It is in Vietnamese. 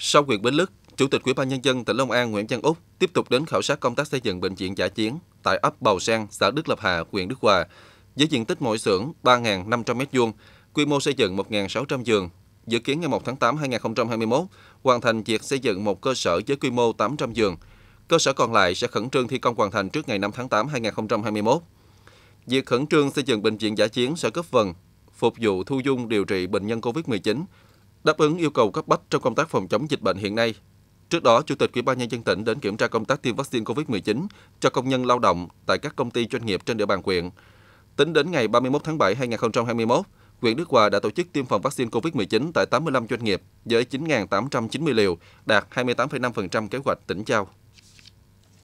Sau huyện Bến Lức, Chủ tịch Ủy ban nhân dân tỉnh Long An Nguyễn Văn Úc tiếp tục đến khảo sát công tác xây dựng bệnh viện giả chiến tại ấp Bầu Sang, xã Đức Lập Hà, huyện Đức Hòa, với diện tích mỗi xưởng 3.500 m2, quy mô xây dựng 1.600 giường. Dự kiến ngày 1 tháng 8 2021 hoàn thành việc xây dựng một cơ sở với quy mô 800 giường. Cơ sở còn lại sẽ khẩn trương thi công hoàn thành trước ngày 5 tháng 8 2021. Việc khẩn trương xây dựng bệnh viện giả chiến sẽ góp phần phục vụ thu dung điều trị bệnh nhân COVID-19, đáp ứng yêu cầu cấp bách trong công tác phòng chống dịch bệnh hiện nay. Trước đó, Chủ tịch Ủy ban nhân dân tỉnh đến kiểm tra công tác tiêm vaccine COVID-19 cho công nhân lao động tại các công ty doanh nghiệp trên địa bàn huyện. Tính đến ngày 31 tháng 7 2021, huyện Đức Hòa đã tổ chức tiêm phòng vaccine COVID-19 tại 85 doanh nghiệp với 9.890 liều, đạt 28,5% kế hoạch tỉnh giao.